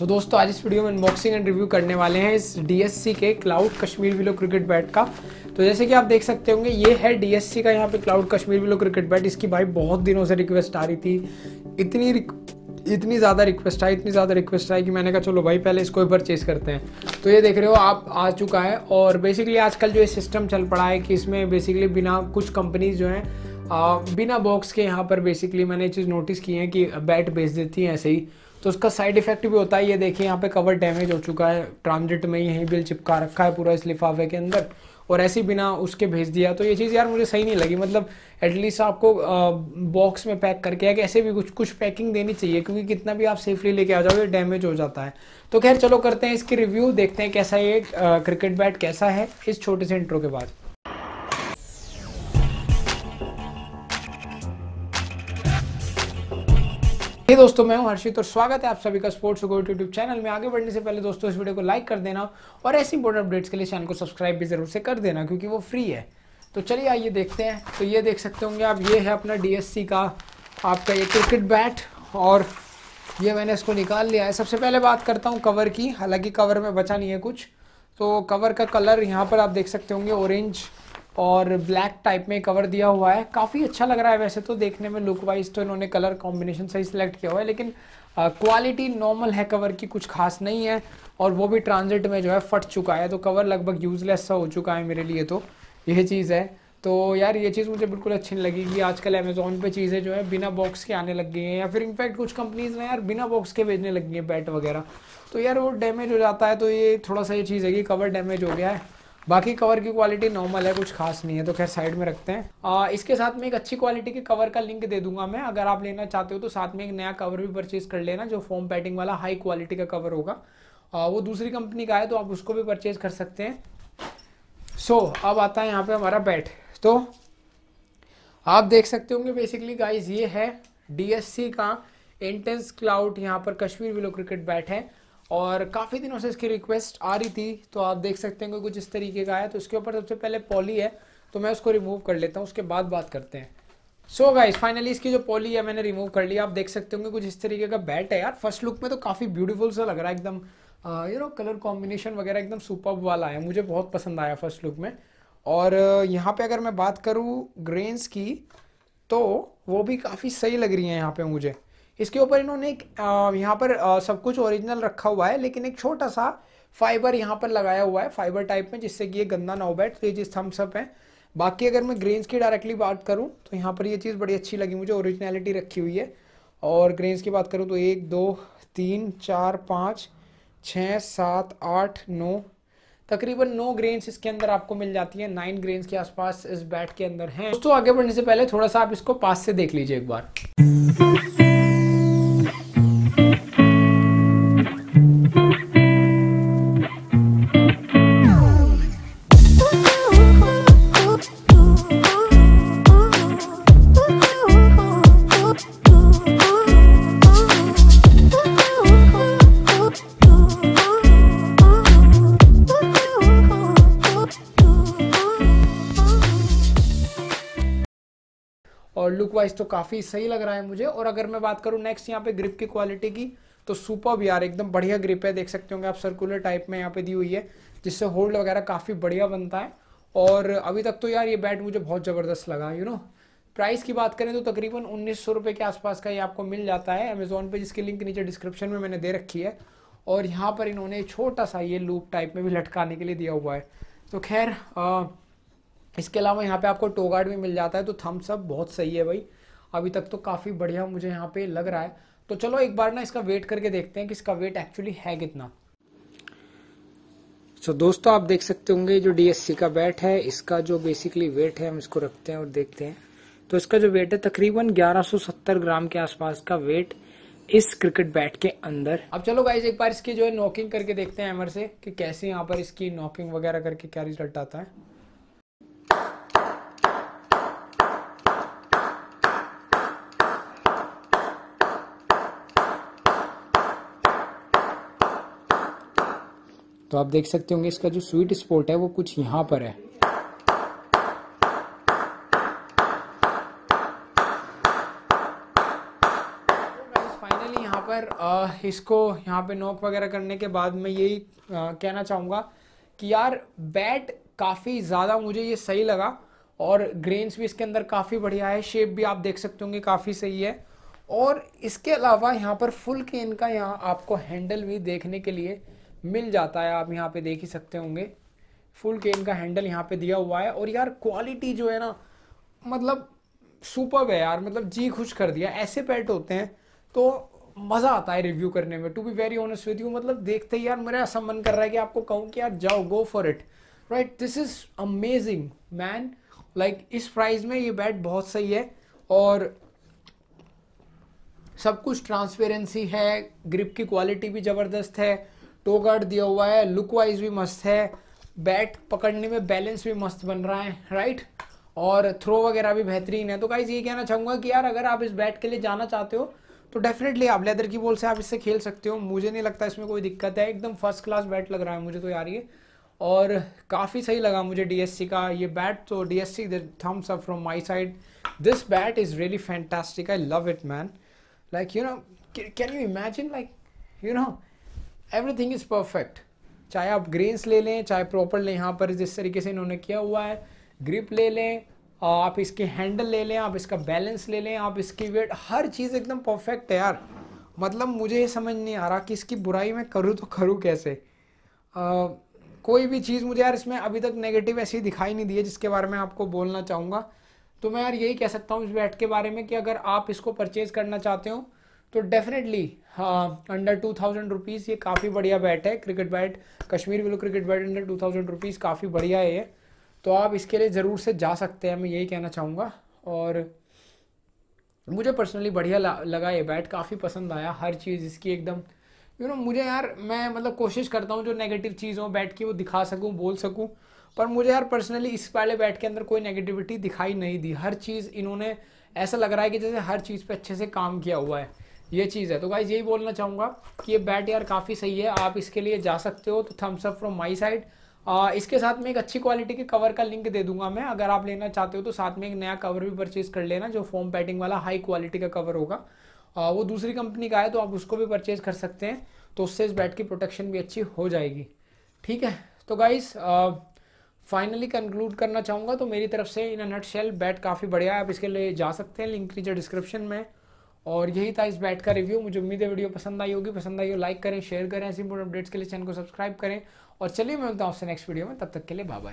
तो दोस्तों आज इस वीडियो में अनबॉक्सिंग एंड रिव्यू करने वाले हैं इस डीएससी के cloud Kashmir willow cricket bat का तो जैसे कि आप देख सकते होंगे ये है डीएससी का यहाँ पे cloud Kashmir willow cricket bat इसकी भाई बहुत दिनों से रिक्वेस्ट आ रही थी इतनी इतनी ज़्यादा रिक्वेस्ट आई इतनी ज़्यादा रिक्वेस्ट आई कि मैंने कहा चलो भाई पहले इसको ही परचेज करते हैं तो ये देख रहे हो आप आ चुका है और बेसिकली आजकल जो ये सिस्टम चल पड़ा है कि इसमें बेसिकली बिना कुछ कंपनीज जो हैं बिना बॉक्स के यहाँ पर बेसिकली मैंने ये चीज़ नोटिस की है कि बैट बेच देती हैं ऐसे ही तो उसका साइड इफेक्ट भी होता है ये देखिए यहाँ पे कवर डैमेज हो चुका है ट्रांजिट में ही यहीं बिल चिपका रखा है पूरा इस लिफाफे के अंदर और ऐसे ही बिना उसके भेज दिया तो ये चीज़ यार मुझे सही नहीं लगी मतलब एटलीस्ट आपको बॉक्स में पैक करके या ऐसे भी कुछ कुछ पैकिंग देनी चाहिए क्योंकि कितना भी आप सेफली लेके आ जाओ ये डैमेज हो जाता है तो खैर चलो करते हैं इसकी रिव्यू देखते हैं कैसा ये क्रिकेट बैट कैसा है इस छोटे से इंट्रो के बाद दोस्तों मैं हूं हर्षित और स्वागत है आप सभी का स्पोर्ट्स गोट यूट्यूब चैनल में आगे बढ़ने से पहले दोस्तों इस वीडियो को लाइक कर देना और ऐसी इंपॉर्टेंट अपडेट्स के लिए चैनल को सब्सक्राइब भी जरूर से कर देना क्योंकि वो फ्री है तो चलिए आइए देखते हैं तो ये देख सकते होंगे आप ये है अपना डी का आपका ये क्रिकेट बैट और ये मैंने इसको निकाल लिया है सबसे पहले बात करता हूँ कवर की हालाँकि कवर में बचा नहीं है कुछ तो कवर का कलर यहाँ पर आप देख सकते होंगे ऑरेंज और ब्लैक टाइप में कवर दिया हुआ है काफ़ी अच्छा लग रहा है वैसे तो देखने में लुक वाइज तो इन्होंने कलर कॉम्बिनेशन सही सिलेक्ट किया हुआ है लेकिन क्वालिटी नॉर्मल है कवर की कुछ खास नहीं है और वो भी ट्रांजिट में जो है फट चुका है तो कवर लगभग यूज़लेस सा हो चुका है मेरे लिए तो यह चीज़ है तो यार ये चीज़ मुझे बिल्कुल अच्छी नहीं लगेगी आजकल अमेज़ोन पे चीज़ें जो है बिना बॉक्स के आने लग गई हैं या फिर इनफैक्ट कुछ कंपनीज़ ने यार बिना बॉक्स के भेजने लग गई हैं बैट वगैरह तो यार वो डैमेज हो जाता है तो ये थोड़ा सा ये चीज़ है कि कवर डैमेज हो गया है बाकी कवर की क्वालिटी नॉर्मल है कुछ खास नहीं है तो खैर साइड में रखते हैं आ, इसके साथ में एक अच्छी क्वालिटी के कवर का लिंक दे दूंगा मैं अगर आप लेना चाहते हो तो साथ में एक नया कवर भी परचेज कर लेना जो फोम पैटिंग वाला हाई क्वालिटी का कवर होगा आ, वो दूसरी कंपनी का है तो आप उसको भी परचेज कर सकते हैं सो so, अब आता है यहाँ पर हमारा बैट तो आप देख सकते होंगे बेसिकली गाइज ये है डी का इंटेंस क्लाउड यहाँ पर कश्मीर विलो क्रिकेट बैट है और काफ़ी दिनों से इसकी रिक्वेस्ट आ रही थी तो आप देख सकते हैं कि कुछ इस तरीके का आया तो इसके ऊपर सबसे पहले पॉली है तो मैं उसको रिमूव कर लेता हूँ उसके बाद बात करते हैं सो गाइस फाइनली इसकी जो पॉली है मैंने रिमूव कर लिया आप देख सकते होंगे कुछ इस तरीके का बैट है यार फर्स्ट लुक में तो काफ़ी ब्यूटीफुल सा लग रहा है एकदम यू नो कलर कॉम्बिनेशन वगैरह एकदम सुपर वाला है मुझे बहुत पसंद आया फर्स्ट लुक में और यहाँ पे अगर मैं बात करूँ ग्रेन्स की तो वो भी काफ़ी सही लग रही है यहाँ पे मुझे इसके ऊपर इन्होंने एक यहाँ पर आ, सब कुछ ओरिजिनल रखा हुआ है लेकिन एक छोटा सा फाइबर यहाँ पर लगाया हुआ है फाइबर टाइप में जिससे कि ये गंदा ना हो बैठ तो ये चीज़ थम्सअप है बाकी अगर मैं ग्रेन्स की डायरेक्टली बात करूँ तो यहाँ पर ये चीज़ बड़ी अच्छी लगी मुझे ओरिजिनलिटी रखी हुई है और ग्रेन्स की बात करूँ तो एक दो तीन चार पाँच छः सात आठ नौ तकरीबन नौ ग्रेन्स इसके अंदर आपको मिल जाती है नाइन ग्रेन्स के आसपास इस बैट के अंदर हैं दोस्तों आगे बढ़ने से पहले थोड़ा सा आप इसको पास से देख लीजिए एक बार वाइज तो काफ़ी सही लग रहा है मुझे और अगर मैं बात करूं नेक्स्ट यहाँ पे ग्रिप की क्वालिटी की तो सुपर यार एकदम बढ़िया ग्रिप है देख सकते होंगे आप सर्कुलर टाइप में यहाँ पे दी हुई है जिससे होल्ड वगैरह काफ़ी बढ़िया बनता है और अभी तक तो यार ये बैट मुझे बहुत ज़बरदस्त लगा यू नो प्राइस की बात करें तो तकरीबन उन्नीस सौ के आसपास का ये आपको मिल जाता है अमेज़ोन पे जिसकी लिंक नीचे डिस्क्रिप्शन में मैंने दे रखी है और यहाँ पर इन्होंने छोटा सा ये लूप टाइप में भी लटकाने के लिए दिया हुआ है तो खैर इसके अलावा यहाँ पे आपको टोगार्ड भी मिल जाता है तो थम्स अप बहुत सही है भाई अभी तक तो काफ़ी बढ़िया मुझे यहाँ पे लग रहा है तो चलो एक बार ना इसका वेट करके देखते हैं कि इसका वेट एक्चुअली है कितना सो so, दोस्तों आप देख सकते होंगे जो डीएससी का बैट है इसका जो बेसिकली वेट है हम इसको रखते हैं और देखते हैं तो इसका जो वेट है तकरीबन 1170 ग्राम के आसपास का वेट इस क्रिकेट बैट के अंदर अब चलो गाइज एक बार इसकी जो है नॉकिंग करके देखते हैं एमर से कि कैसे यहाँ पर इसकी नॉकिंग वगैरह करके क्या रिजल्ट आता है तो आप देख सकते होंगे इसका जो स्वीट स्पॉट है वो कुछ यहाँ पर है फाइनली पर आ, uh, इसको यहाँ पे नोक वगैरह करने के बाद मैं यही uh, कहना चाहूँगा कि यार बैट काफ़ी ज़्यादा मुझे ये सही लगा और ग्रेन्स भी इसके अंदर काफ़ी बढ़िया है शेप भी आप देख सकते होंगे काफ़ी सही है और इसके अलावा यहाँ पर फुल केन का यहाँ आपको हैंडल भी देखने के लिए मिल जाता है आप यहाँ पे देख ही सकते होंगे फुल केन का हैंडल यहाँ पे दिया हुआ है और यार क्वालिटी जो है ना मतलब सुपर है यार मतलब जी खुश कर दिया ऐसे पेट होते हैं तो मज़ा आता है रिव्यू करने में to be very honest with you मतलब देखते ही यार मेरा ऐसा मन कर रहा है कि आपको कहूँ कि यार जाओ go for it right this is amazing man like इस प्राइस में ये बैट बहुत सही है और सब कुछ ट्रांसपेरेंसी है ग्रिप की क्वालिटी भी ज़बरदस्त है टो गार्ड दिया हुआ है लुक वाइज भी मस्त है बैट पकड़ने में बैलेंस भी मस्त बन रहा है राइट और थ्रो वगैरह भी बेहतरीन है तो गाइज ये कहना चाहूँगा कि यार अगर आप इस बैट के लिए जाना चाहते हो तो डेफिनेटली आप लेदर की बॉल से आप इससे खेल सकते हो मुझे नहीं लगता इसमें कोई दिक्कत है एकदम फर्स्ट क्लास बैट लग रहा है मुझे तो यार ये और काफ़ी सही लगा मुझे डीएससी का ये बैट तो DSC thumbs up from my side this bat is really fantastic I love it man like you know can you imagine like you know everything is perfect चाहे आप ग्रेन्स ले लें चाहे प्रॉपर लें यहाँ पर जिस तरीके से इन्होंने किया हुआ है ग्रिप ले लें आप इसके हैंडल ले लें आप इसका बैलेंस ले लें आप इसकी वेट हर चीज़ एकदम परफेक्ट है यार मतलब मुझे ये समझ नहीं आ रहा कि इसकी बुराई मैं करूँ तो करूँ कैसे आ, कोई भी चीज़ मुझे यार इसमें अभी तक नेगेटिव ऐसी दिखाई नहीं दी है जिसके बारे में आपको बोलना चाहूँगा तो मैं यार यही कह सकता हूँ इस बैट के बारे में कि अगर आप इसको परचेज़ करना चाहते हो तो डेफिनेटली हाँ अंडर टू थाउजेंड रुपीज़ ये काफ़ी बढ़िया बैट है cricket bat Kashmir willow cricket bat under two thousand rupees काफ़ी बढ़िया है ये तो आप इसके लिए ज़रूर से जा सकते हैं मैं यही कहना चाहूँगा और मुझे पर्सनली बढ़िया लगा ये बैट काफ़ी पसंद आया हर चीज़ इसकी एकदम यू नो मुझे यार मैं मतलब कोशिश करता हूँ जो नेगेटिव चीज़ हो बैट की वो दिखा सकूँ बोल सकूँ पर मुझे यार पर्सनली इस वाले बैट के अंदर कोई नेगेटिविटी दिखाई नहीं दी हर चीज़ इन्होंने ऐसा लग रहा है कि जैसे हर चीज़ पे अच्छे से काम किया हुआ है ये चीज़ है तो गाइज यही बोलना चाहूँगा कि ये बैट यार काफ़ी सही है आप इसके लिए जा सकते हो तो thumbs up from my side इसके साथ में एक अच्छी क्वालिटी के कवर का लिंक दे दूंगा मैं अगर आप लेना चाहते हो तो साथ में एक नया कवर भी परचेज़ कर लेना जो फॉर्म पैटिंग वाला हाई क्वालिटी का कवर होगा आ, वो दूसरी कंपनी का है तो आप उसको भी परचेज़ कर सकते हैं तो उससे इस बैट की प्रोटेक्शन भी अच्छी हो जाएगी ठीक है तो गाइज़ फाइनली कंक्लूड करना चाहूँगा तो मेरी तरफ से इन नट शेल बैट काफ़ी बढ़िया है आप इसके लिए जा सकते हैं लिंक नीचे डिस्क्रिप्शन में और यही था इस बैट का रिव्यू मुझे उम्मीद है वीडियो पसंद आई होगी पसंद आई हो लाइक करें शेयर करें ऐसी इंपोर्टेंट अपडेट्स के लिए चैनल को सब्सक्राइब करें और चलिए मैं मिलता हूँ आपसे नेक्स्ट वीडियो में तब तक के लिए बाय